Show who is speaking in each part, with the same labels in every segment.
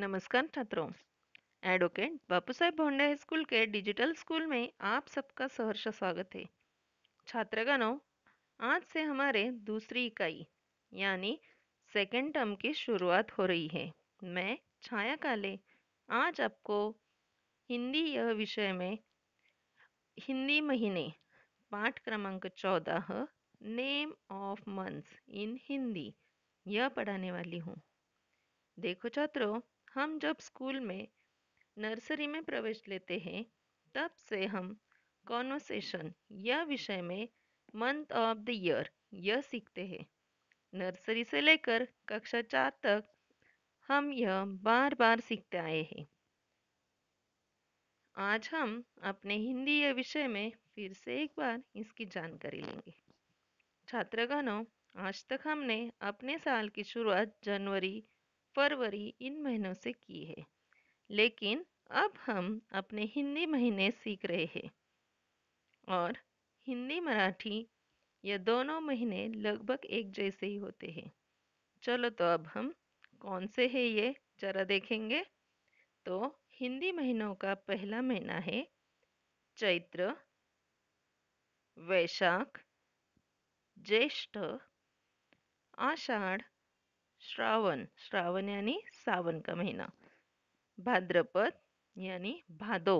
Speaker 1: नमस्कार छात्रों advocate Bapu Saheb Bhonde high school के डिजिटल स्कूल में आप सबका सहर्ष स्वागत है छात्रगणों आज से हमारे दूसरी इकाई यानी सेकेंड टर्म की शुरुआत हो रही है मैं छाया काले आज आपको हिंदी यह विषय में हिंदी महीने पाठ क्रमांक चौदह name of months in Hindi यह पढ़ाने वाली हूँ देखो छात्रों हम जब स्कूल में नर्सरी में प्रवेश लेते हैं तब से हम कॉन्वर्सेशन या विषय में मंथ ऑफ द ईयर यह सीखते हैं नर्सरी से लेकर कक्षा चार तक हम यह बार बार सीखते आए हैं आज हम अपने हिंदी या विषय में फिर से एक बार इसकी जानकारी लेंगे छात्रगणों आज तक हमने अपने साल की शुरुआत जनवरी फरवरी इन महीनों से की है लेकिन अब हम अपने हिंदी महीने सीख रहे हैं और हिंदी मराठी ये दोनों महीने लगभग एक जैसे ही होते हैं चलो तो अब हम कौन से है ये जरा देखेंगे तो हिंदी महीनों का पहला महीना है चैत्र वैशाख ज्येष्ठ आषाढ़ श्रावण श्रावण यानी सावन का महीना भाद्रपद यानी भादो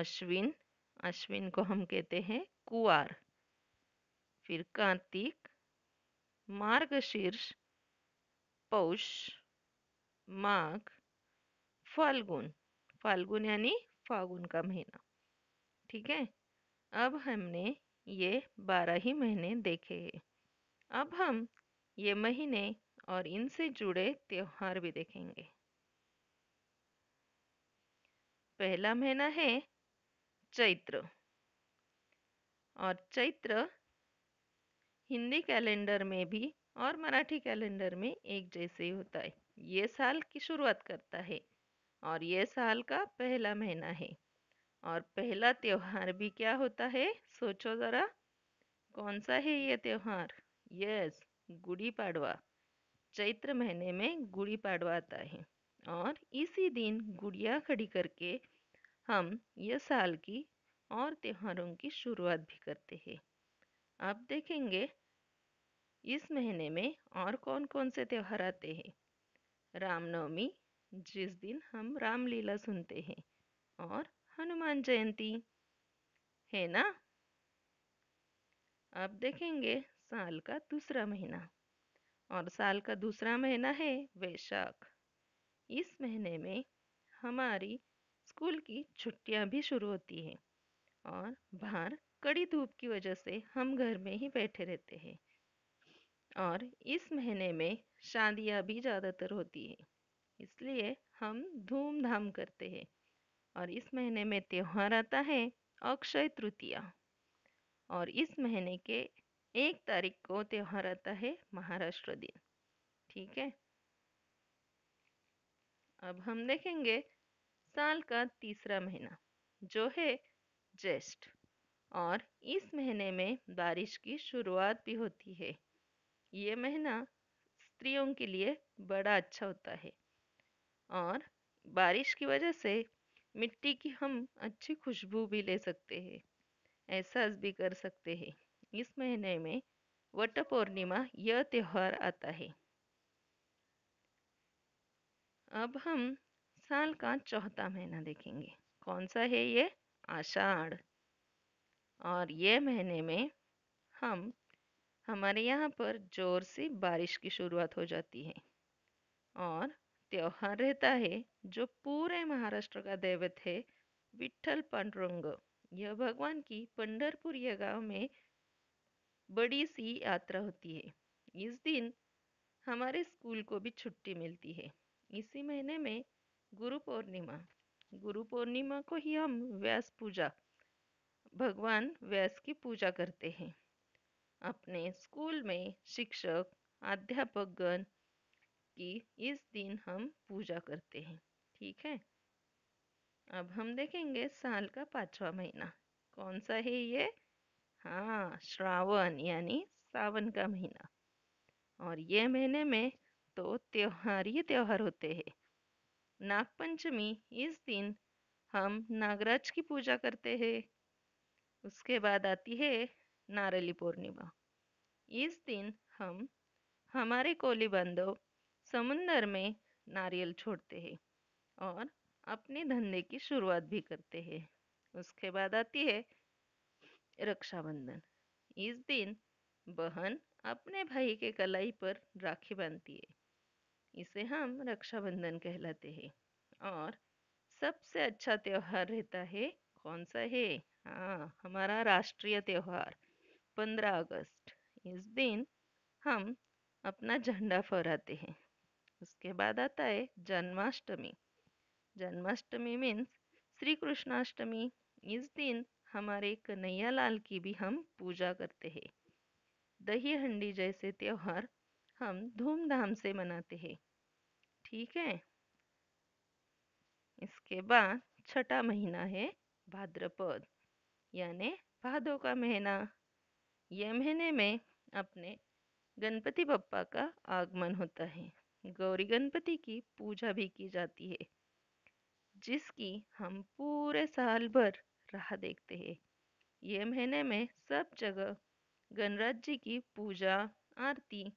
Speaker 1: अश्विन अश्विन को हम कहते हैं कुआर फिर कार्तिक मार्गशीर्ष पौष माघ फाल्गुन फाल्गुन यानी फागुन का महीना ठीक है अब हमने ये बारह ही महीने देखे हैं अब हम ये महीने और इनसे जुड़े त्यौहार भी देखेंगे पहला महीना है चैत्र और चैत्र हिंदी कैलेंडर में भी और मराठी कैलेंडर में एक जैसे ही होता है ये साल की शुरुआत करता है और ये साल का पहला महीना है और पहला त्यौहार भी क्या होता है सोचो ज़रा कौन सा है ये त्यौहार यस गुड़ी पाड़वा चैत्र महीने में गुड़ी पाड़वा आता है और इसी दिन गुड़िया खड़ी करके हम यह साल की और त्योहारों की शुरुआत भी करते हैं आप देखेंगे इस महीने में और कौन कौन से त्यौहार आते हैं रामनवमी जिस दिन हम रामलीला सुनते हैं और हनुमान जयंती है ना आप देखेंगे साल का दूसरा महीना और साल का दूसरा महीना है वैशाख इस महीने में हमारी स्कूल की छुट्टियां भी शुरू होती हैं और बाहर कड़ी धूप की वजह से हम घर में ही बैठे रहते हैं और इस महीने में शादियां भी ज़्यादातर होती हैं इसलिए हम धूमधाम करते हैं और इस महीने में त्यौहार आता है अक्षय तृतीया और इस महीने के एक तारीख को त्यौहार आता है महाराष्ट्र दिन ठीक है अब हम देखेंगे साल का तीसरा महीना जो है ज्येष्ठ और इस महीने में बारिश की शुरुआत भी होती है ये महीना स्त्रियों के लिए बड़ा अच्छा होता है और बारिश की वजह से मिट्टी की हम अच्छी खुशबू भी ले सकते हैं एहसास भी कर सकते हैं इस महीने में वट पूर्णिमा यह त्यौहार आता है अब हम साल का चौथा महीना देखेंगे कौन सा है ये आषाढ़ और ये महीने में हम हमारे यहाँ पर ज़ोर से बारिश की शुरुआत हो जाती है और त्यौहार रहता है जो पूरे महाराष्ट्र का दैवत है विठल पांडुरंग यह भगवान की पंढरपुर गांव में बड़ी सी यात्रा होती है इस दिन हमारे स्कूल को भी छुट्टी मिलती है इसी महीने में गुरु पूर्णिमा गुरु पूर्णिमा को ही हम व्यास पूजा भगवान व्यास की पूजा करते हैं अपने स्कूल में शिक्षक अध्यापकगण की इस दिन हम पूजा करते हैं ठीक है अब हम देखेंगे साल का पांचवा महीना कौन सा है ये हाँ श्रावण यानी सावन का महीना और ये महीने में तो त्योहार ही त्योहार होते हैं नागपंचमी इस दिन हम नागराज की पूजा करते हैं उसके बाद आती है नारली पूर्णिमा इस दिन हम हमारे कोली बांधव समुंदर में नारियल छोड़ते हैं और अपने धंधे की शुरुआत भी करते हैं उसके बाद आती है रक्षाबंधन इस दिन बहन अपने भाई के कलाई पर राखी बांधती है इसे हम रक्षाबंधन कहलाते हैं और सबसे अच्छा त्यौहार रहता है कौन सा है हाँ हमारा राष्ट्रीय त्यौहार पंद्रह अगस्त इस दिन हम अपना झंडा फहराते हैं उसके बाद आता है जन्माष्टमी जन्माष्टमी मीन्स श्री कृष्णाष्टमी इस दिन हमारे कन्हैया लाल की भी हम पूजा करते हैं दही हंडी जैसे त्यौहार हम धूमधाम से मनाते हैं ठीक है इसके बाद छठा महीना है भाद्रपद यानी भादो का महीना यह महीने में अपने गणपति बप्पा का आगमन होता है गौरी गणपति की पूजा भी की जाती है जिसकी हम पूरे साल भर राह देखते हैं ये महीने में सब जगह गणराज जी की पूजा आरती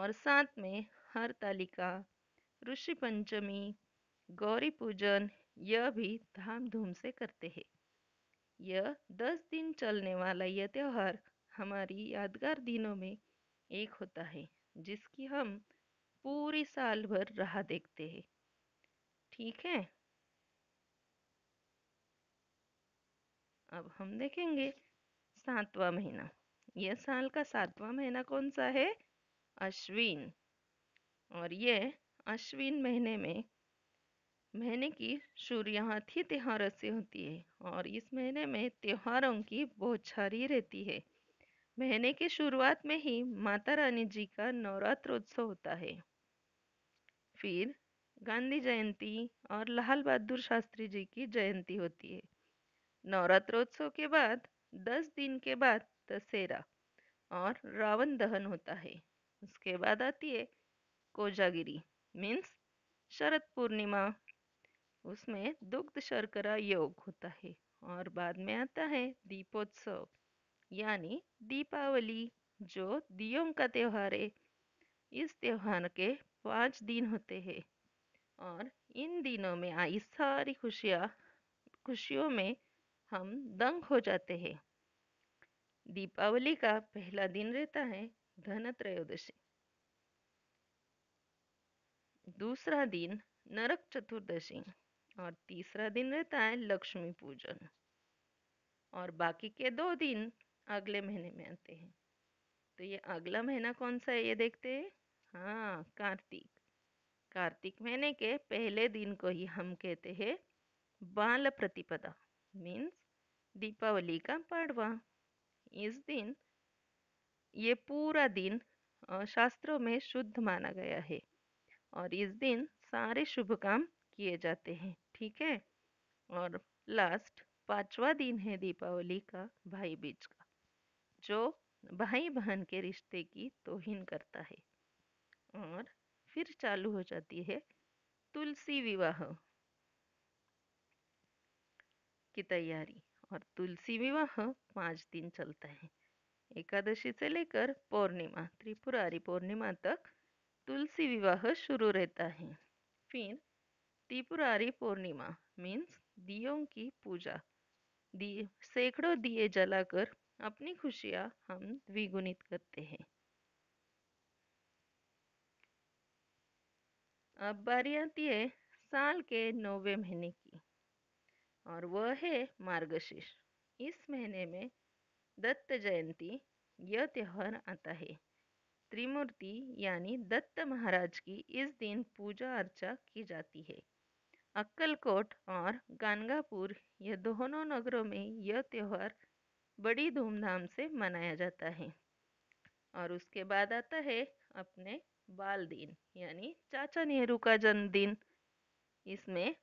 Speaker 1: और साथ में हरतालिका ऋषि पंचमी गौरी पूजन यह भी धामधूम से करते हैं यह दस दिन चलने वाला यह त्यौहार हमारी यादगार दिनों में एक होता है जिसकी हम पूरी साल भर राह देखते हैं ठीक है अब हम देखेंगे सातवां महीना ये साल का सातवां महीना कौन सा है अश्विन और ये अश्विन महीने में महीने की सूर्याथी त्यौहार से होती है और इस महीने में त्योहारों की बौछारी रहती है महीने की शुरुआत में ही माता रानी जी का नवरात्रोत्सव होता है फिर गांधी जयंती और लाल बहादुर शास्त्री जी की जयंती होती है नवरात्रोत्सव के बाद दस दिन के बाद दशहरा और रावण दहन होता है उसके बाद आती है कोजागिरी मीन्स शरद पूर्णिमा उसमें दुग्ध शर्करा योग होता है और बाद में आता है दीपोत्सव यानी दीपावली जो दियों का त्यौहार है इस त्यौहार के पाँच दिन होते हैं और इन दिनों में आई सारी खुशियाँ खुशियों में हम दंग हो जाते हैं दीपावली का पहला दिन रहता है धन त्रयोदशी दूसरा दिन नरक चतुर्दशी और तीसरा दिन रहता है लक्ष्मी पूजन और बाकी के दो दिन अगले महीने में आते हैं तो ये अगला महीना कौन सा है ये देखते हैं हाँ कार्तिक कार्तिक महीने के पहले दिन को ही हम कहते हैं बाल प्रतिपदा मीन्स दीपावली का पाडवा इस दिन ये पूरा दिन शास्त्रों में शुद्ध माना गया है और इस दिन सारे शुभ काम किए जाते हैं ठीक है और लास्ट पांचवा दिन है दीपावली का भाई बीज का जो भाई बहन के रिश्ते की तोहिन करता है और फिर चालू हो जाती है तुलसी विवाह की तैयारी और तुलसी विवाह पाँच दिन चलता है एकादशी से लेकर पूर्णिमा त्रिपुरारी पूर्णिमा तक तुलसी विवाह शुरू रहता है फिर त्रिपुरारी पूर्णिमा मीन्स दियों की पूजा दिए सैकड़ों दिए जलाकर अपनी खुशियाँ हम द्विगुणित करते हैं अब बारी आती है साल के नौवे महीने की और वह है मार्गशीर्ष इस महीने में दत्त जयंती यह त्यौहार आता है त्रिमूर्ति यानी दत्त महाराज की इस दिन पूजा अर्चा की जाती है अक्कलकोट और गानगापुर यह दोनों नगरों में यह त्यौहार बड़ी धूमधाम से मनाया जाता है और उसके बाद आता है अपने बाल दिन यानी चाचा नेहरू का जन्मदिन इसमें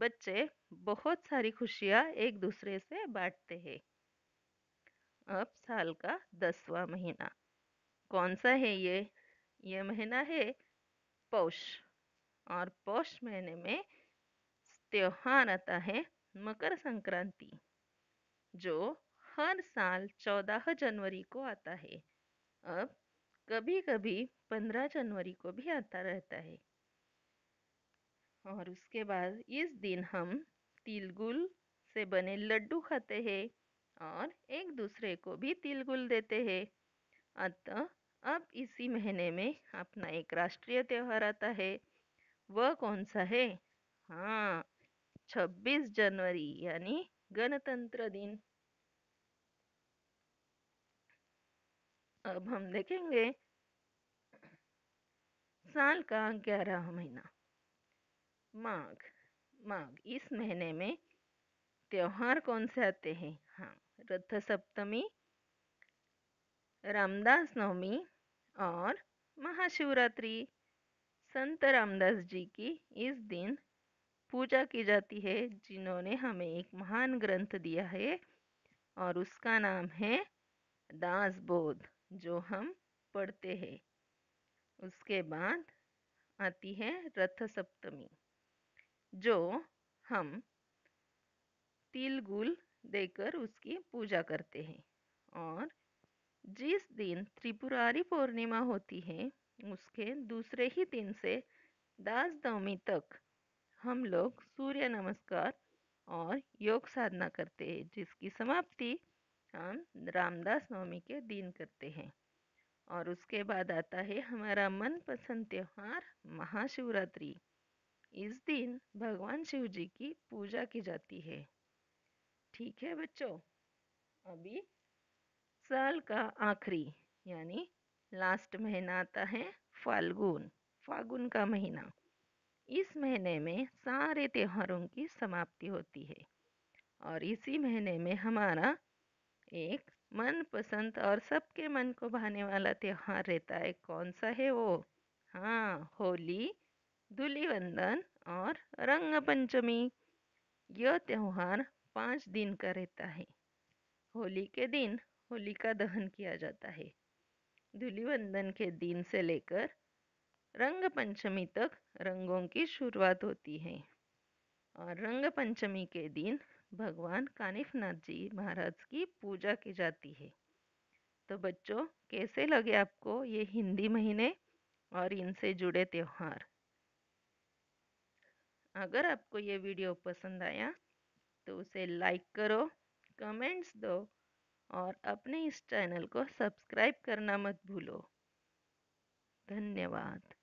Speaker 1: बच्चे बहुत सारी खुशियाँ एक दूसरे से बांटते हैं अब साल का दसवा महीना कौन सा है ये ये महीना है पौष और पौष महीने में त्योहार आता है मकर संक्रांति जो हर साल चौदह जनवरी को आता है अब कभी कभी पंद्रह जनवरी को भी आता रहता है और उसके बाद इस दिन हम तिलगुल से बने लड्डू खाते हैं और एक दूसरे को भी तिलगुल देते हैं अतः अब इसी महीने में अपना एक राष्ट्रीय त्यौहार आता है वह कौन सा है हाँ 26 जनवरी यानी गणतंत्र दिन अब हम देखेंगे साल का ग्यारह महीना माघ माघ इस महीने में त्यौहार कौन से आते हैं हाँ रथ सप्तमी रामदास नवमी और महाशिवरात्रि संत रामदास जी की इस दिन पूजा की जाती है जिन्होंने हमें एक महान ग्रंथ दिया है और उसका नाम है दास बोध जो हम पढ़ते हैं उसके बाद आती है रथ सप्तमी जो हम तिल गुल देकर उसकी पूजा करते हैं और जिस दिन त्रिपुरारी पूर्णिमा होती है उसके दूसरे ही दिन से दास नवमी तक हम लोग सूर्य नमस्कार और योग साधना करते हैं जिसकी समाप्ति हम रामदास नवमी के दिन करते हैं और उसके बाद आता है हमारा मनपसंद त्यौहार महाशिवरात्रि इस दिन भगवान शिव जी की पूजा की जाती है ठीक है बच्चों अभी साल का आखिरी यानी लास्ट महीना आता है फाल्गुन फागुन का महीना इस महीने में सारे त्योहारों की समाप्ति होती है और इसी महीने में हमारा एक मन पसंद और सबके मन को भाने वाला त्यौहार रहता है कौन सा है वो हाँ होली धूलिवंदन और रंग पंचमी यह त्यौहार पाँच दिन का रहता है होली के दिन होलिका दहन किया जाता है धूलिवंदन के दिन से लेकर रंग पंचमी तक रंगों की शुरुआत होती है और रंग पंचमी के दिन भगवान कानिफनाथ जी महाराज की पूजा की जाती है तो बच्चों कैसे लगे आपको ये हिंदी महीने और इनसे जुड़े त्यौहार अगर आपको ये वीडियो पसंद आया तो उसे लाइक करो कमेंट्स दो और अपने इस चैनल को सब्सक्राइब करना मत भूलो धन्यवाद